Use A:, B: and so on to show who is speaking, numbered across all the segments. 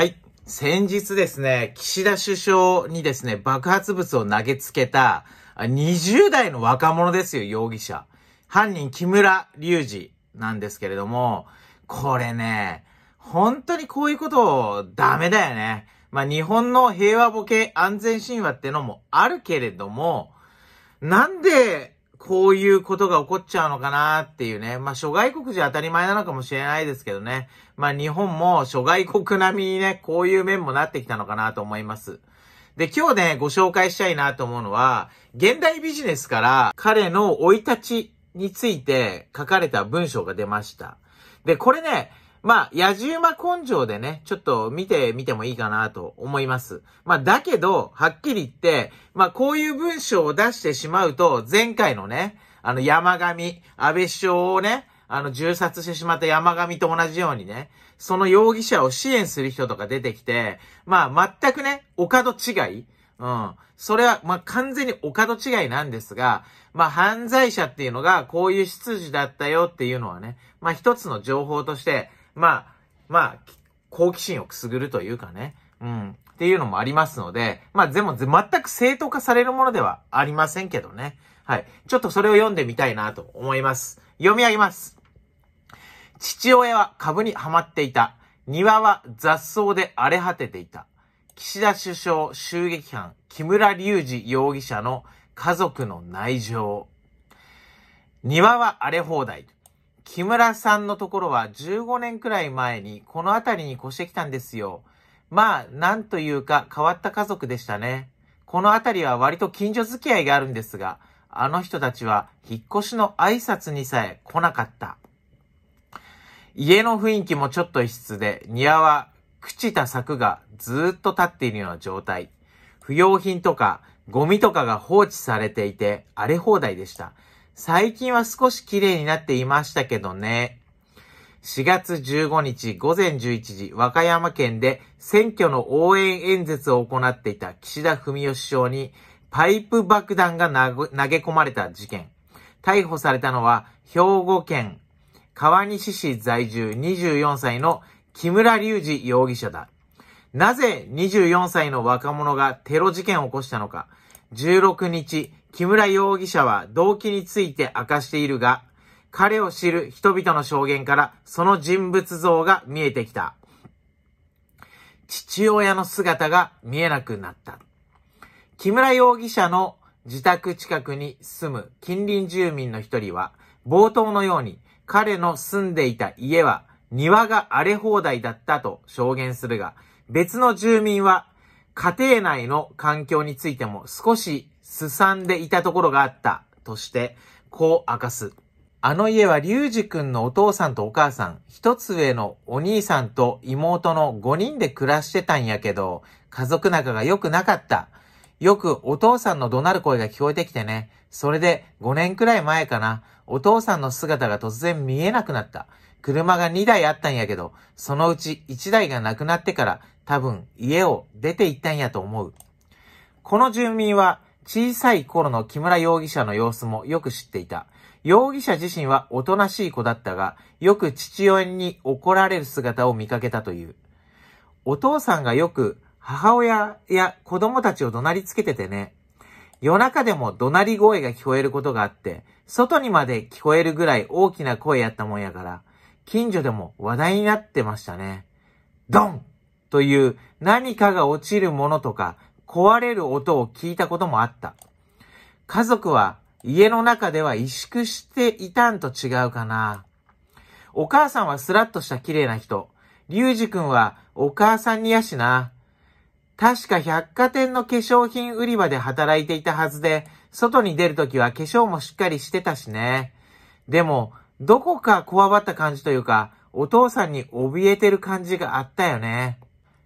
A: はい。先日ですね、岸田首相にですね、爆発物を投げつけた20代の若者ですよ、容疑者。犯人木村隆二なんですけれども、これね、本当にこういうことをダメだよね。まあ、日本の平和ボケ安全神話ってのもあるけれども、なんでこういうことが起こっちゃうのかなっていうね。まあ、諸外国じゃ当たり前なのかもしれないですけどね。まあ、日本も諸外国並みにね、こういう面もなってきたのかなと思います。で、今日ね、ご紹介したいなと思うのは、現代ビジネスから彼の生い立ちについて書かれた文章が出ました。で、これね、まあ、野じ馬根性でね、ちょっと見てみてもいいかなと思います。まあ、だけど、はっきり言って、まあ、こういう文章を出してしまうと、前回のね、あの、山上、安倍首相をね、あの、銃殺してしまった山上と同じようにね、その容疑者を支援する人とか出てきて、まあ、全くね、お門違いうん。それは、まあ、完全にお門違いなんですが、まあ、犯罪者っていうのが、こういう出自だったよっていうのはね、まあ、一つの情報として、まあ、まあ、好奇心をくすぐるというかね、うん、っていうのもありますので、まあ、でも、全く正当化されるものではありませんけどね。はい。ちょっとそれを読んでみたいなと思います。読み上げます。父親は株にはまっていた。庭は雑草で荒れ果てていた。岸田首相襲撃犯、木村隆二容疑者の家族の内情。庭は荒れ放題。木村さんのところは15年くらい前にこの辺りに越してきたんですよ。まあ、なんというか変わった家族でしたね。この辺りは割と近所付き合いがあるんですが、あの人たちは引っ越しの挨拶にさえ来なかった。家の雰囲気もちょっと異質で、庭は朽ちた柵がずっと立っているような状態。不用品とかゴミとかが放置されていて荒れ放題でした。最近は少し綺麗になっていましたけどね。4月15日午前11時、和歌山県で選挙の応援演説を行っていた岸田文雄首相にパイプ爆弾が投げ込まれた事件。逮捕されたのは兵庫県川西市在住24歳の木村隆二容疑者だ。なぜ24歳の若者がテロ事件を起こしたのか、16日、木村容疑者は動機について明かしているが、彼を知る人々の証言からその人物像が見えてきた。父親の姿が見えなくなった。木村容疑者の自宅近くに住む近隣住民の一人は、冒頭のように彼の住んでいた家は庭が荒れ放題だったと証言するが、別の住民は家庭内の環境についても少しすさんでいたところがあったとして、こう明かす。あの家は隆二くんのお父さんとお母さん、一つ上のお兄さんと妹の5人で暮らしてたんやけど、家族仲が良くなかった。よくお父さんの怒鳴る声が聞こえてきてね。それで5年くらい前かな、お父さんの姿が突然見えなくなった。車が2台あったんやけど、そのうち1台がなくなってから多分家を出て行ったんやと思う。この住民は小さい頃の木村容疑者の様子もよく知っていた。容疑者自身はおとなしい子だったが、よく父親に怒られる姿を見かけたという。お父さんがよく母親や子供たちを怒鳴りつけててね。夜中でも怒鳴り声が聞こえることがあって、外にまで聞こえるぐらい大きな声やったもんやから、近所でも話題になってましたね。ドンという何かが落ちるものとか壊れる音を聞いたこともあった。家族は家の中では萎縮していたんと違うかな。お母さんはスラッとした綺麗な人。リュウジ君はお母さんにやしな。確か百貨店の化粧品売り場で働いていたはずで、外に出るときは化粧もしっかりしてたしね。でも、どこかこわばった感じというか、お父さんに怯えてる感じがあったよね。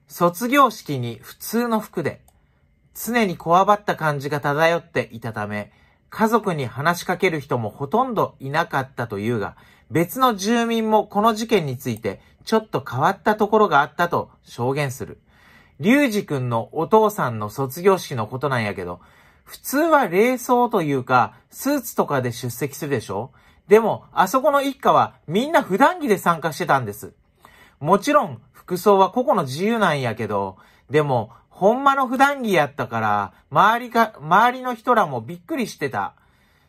A: 卒業式に普通の服で、常にこわばった感じが漂っていたため、家族に話しかける人もほとんどいなかったというが、別の住民もこの事件についてちょっと変わったところがあったと証言する。リュウジ君のお父さんの卒業式のことなんやけど、普通は礼装というか、スーツとかで出席するでしょでも、あそこの一家はみんな普段着で参加してたんです。もちろん、服装は個々の自由なんやけど、でも、ほんまの普段着やったから、周りか、周りの人らもびっくりしてた。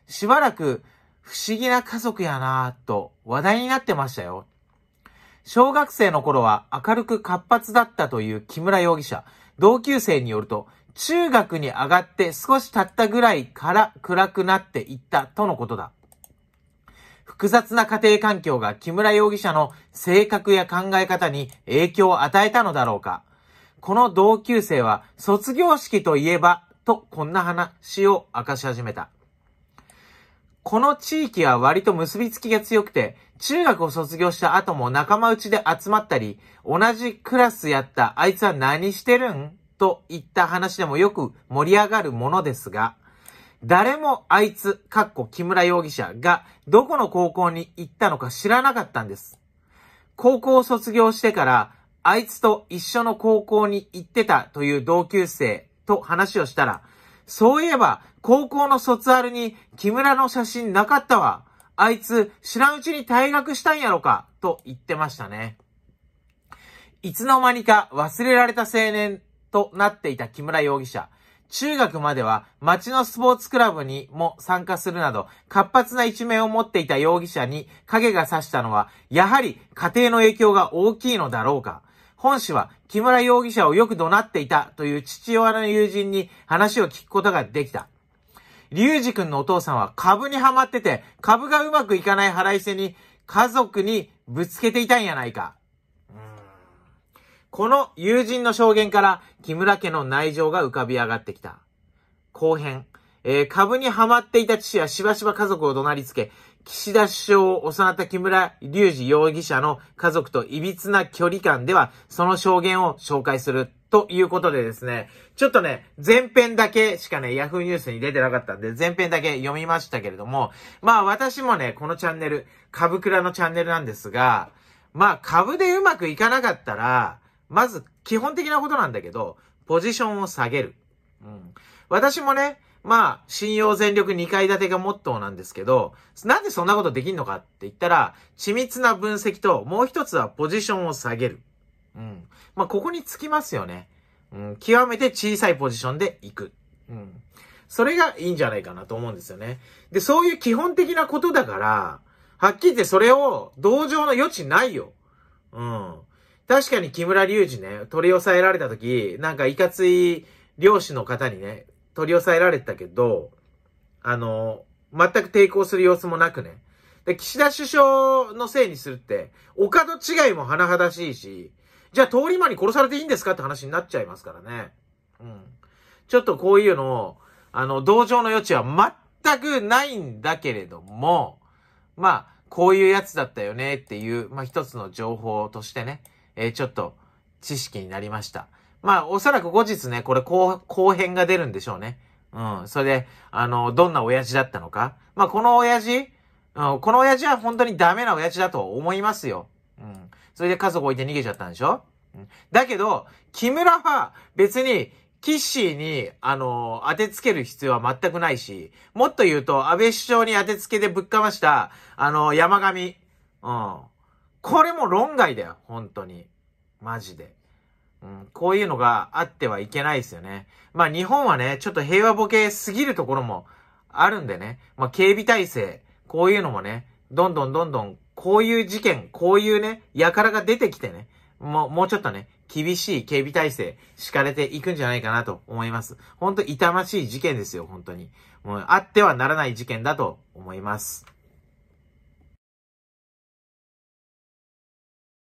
A: しばらく、不思議な家族やなぁと話題になってましたよ。小学生の頃は明るく活発だったという木村容疑者。同級生によると、中学に上がって少し経ったぐらいから暗くなっていったとのことだ。複雑な家庭環境が木村容疑者の性格や考え方に影響を与えたのだろうか。この同級生は卒業式といえばとこんな話を明かし始めた。この地域は割と結びつきが強くて、中学を卒業した後も仲間内で集まったり、同じクラスやったあいつは何してるんといった話でもよく盛り上がるものですが、誰もあいつ、かっこ木村容疑者がどこの高校に行ったのか知らなかったんです。高校を卒業してから、あいつと一緒の高校に行ってたという同級生と話をしたら、そういえば、高校の卒アルに木村の写真なかったわ。あいつ、知らんうちに退学したんやろか、と言ってましたね。いつの間にか忘れられた青年となっていた木村容疑者。中学までは町のスポーツクラブにも参加するなど、活発な一面を持っていた容疑者に影が差したのは、やはり家庭の影響が大きいのだろうか。本氏は木村容疑者をよく怒鳴っていたという父親の友人に話を聞くことができた。隆二君のお父さんは株にはまってて、株がうまくいかない腹いせに家族にぶつけていたんやないか。この友人の証言から木村家の内情が浮かび上がってきた。後編、えー、株にはまっていた父はしばしば家族を怒鳴りつけ、岸田首相を襲った木村隆二容疑者の家族と歪な距離感では、その証言を紹介するということでですね、ちょっとね、前編だけしかね、Yahoo ニュースに出てなかったんで、前編だけ読みましたけれども、まあ私もね、このチャンネル、株倉のチャンネルなんですが、まあ株でうまくいかなかったら、まず、基本的なことなんだけど、ポジションを下げる。うん。私もね、まあ、信用全力2階建てがモットーなんですけど、なんでそんなことできんのかって言ったら、緻密な分析と、もう一つはポジションを下げる。うん。まあ、ここにつきますよね。うん。極めて小さいポジションで行く。うん。それがいいんじゃないかなと思うんですよね。で、そういう基本的なことだから、はっきり言ってそれを同情の余地ないよ。うん。確かに木村隆二ね、取り押さえられた時、なんかいかつい漁師の方にね、取り押さえられたけど、あの、全く抵抗する様子もなくね。で、岸田首相のせいにするって、お門違いも甚だしいし、じゃあ通り魔に殺されていいんですかって話になっちゃいますからね。うん。ちょっとこういうのを、あの、同情の余地は全くないんだけれども、まあ、こういうやつだったよねっていう、まあ一つの情報としてね、えー、ちょっと知識になりました。まあ、おそらく後日ね、これ後、後編が出るんでしょうね。うん。それで、あの、どんな親父だったのか。まあ、この親父、うん、この親父は本当にダメな親父だと思いますよ。うん。それで家族置いて逃げちゃったんでしょ、うん、だけど、木村は別に、キッシーに、あのー、当てつける必要は全くないし、もっと言うと、安倍首相に当てつけでぶっかました、あのー、山上、うん。これも論外だよ、本当に。マジで。うん、こういうのがあってはいけないですよね。まあ日本はね、ちょっと平和ボケすぎるところもあるんでね。まあ警備体制、こういうのもね、どんどんどんどん、こういう事件、こういうね、輩が出てきてね、もう、もうちょっとね、厳しい警備体制、敷かれていくんじゃないかなと思います。ほんと痛ましい事件ですよ、本当に。もう、あってはならない事件だと思います。